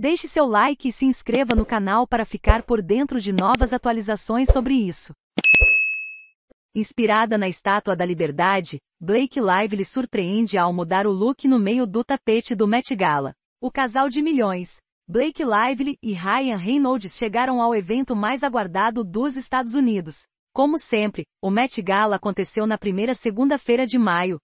Deixe seu like e se inscreva no canal para ficar por dentro de novas atualizações sobre isso. Inspirada na Estátua da Liberdade, Blake Lively surpreende ao mudar o look no meio do tapete do Met Gala. O casal de milhões, Blake Lively e Ryan Reynolds chegaram ao evento mais aguardado dos Estados Unidos. Como sempre, o Met Gala aconteceu na primeira segunda-feira de maio,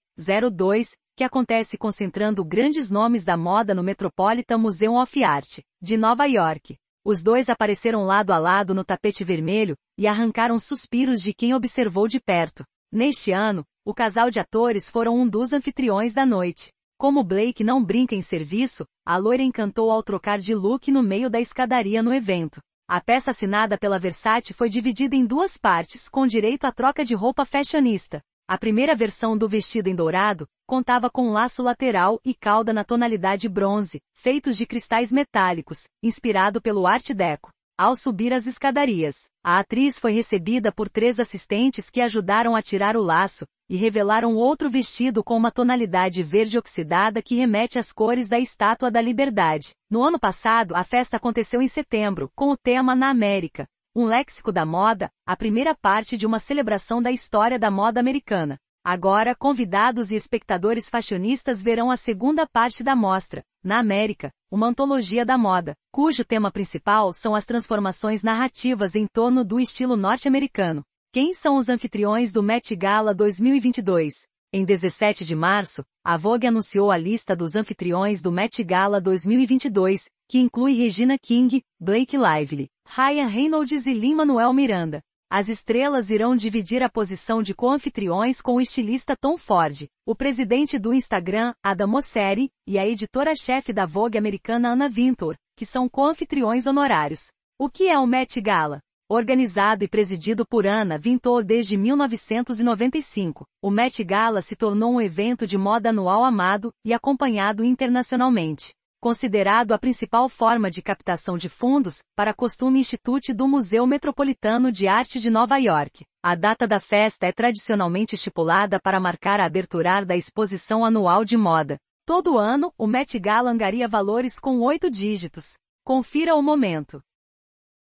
02, que acontece concentrando grandes nomes da moda no Metropolitan Museum of Art, de Nova York. Os dois apareceram lado a lado no tapete vermelho e arrancaram suspiros de quem observou de perto. Neste ano, o casal de atores foram um dos anfitriões da noite. Como Blake não brinca em serviço, a loira encantou ao trocar de look no meio da escadaria no evento. A peça assinada pela Versace foi dividida em duas partes com direito à troca de roupa fashionista. A primeira versão do vestido em dourado contava com laço lateral e cauda na tonalidade bronze, feitos de cristais metálicos, inspirado pelo Art Deco. Ao subir as escadarias, a atriz foi recebida por três assistentes que ajudaram a tirar o laço e revelaram outro vestido com uma tonalidade verde oxidada que remete às cores da Estátua da Liberdade. No ano passado, a festa aconteceu em setembro, com o tema Na América, um léxico da moda, a primeira parte de uma celebração da história da moda americana. Agora, convidados e espectadores fashionistas verão a segunda parte da mostra, na América, uma antologia da moda, cujo tema principal são as transformações narrativas em torno do estilo norte-americano. Quem são os anfitriões do Met Gala 2022? Em 17 de março, a Vogue anunciou a lista dos anfitriões do Met Gala 2022, que inclui Regina King, Blake Lively, Ryan Reynolds e Lin-Manuel Miranda. As estrelas irão dividir a posição de co-anfitriões com o estilista Tom Ford, o presidente do Instagram, Adam Mosseri, e a editora-chefe da Vogue americana Anna Wintour, que são co-anfitriões honorários. O que é o Met Gala? Organizado e presidido por Anna Wintour desde 1995, o Met Gala se tornou um evento de moda anual amado e acompanhado internacionalmente considerado a principal forma de captação de fundos, para costume institute do Museu Metropolitano de Arte de Nova York. A data da festa é tradicionalmente estipulada para marcar a abertura da exposição anual de moda. Todo ano, o Met Gala angaria valores com oito dígitos. Confira o momento.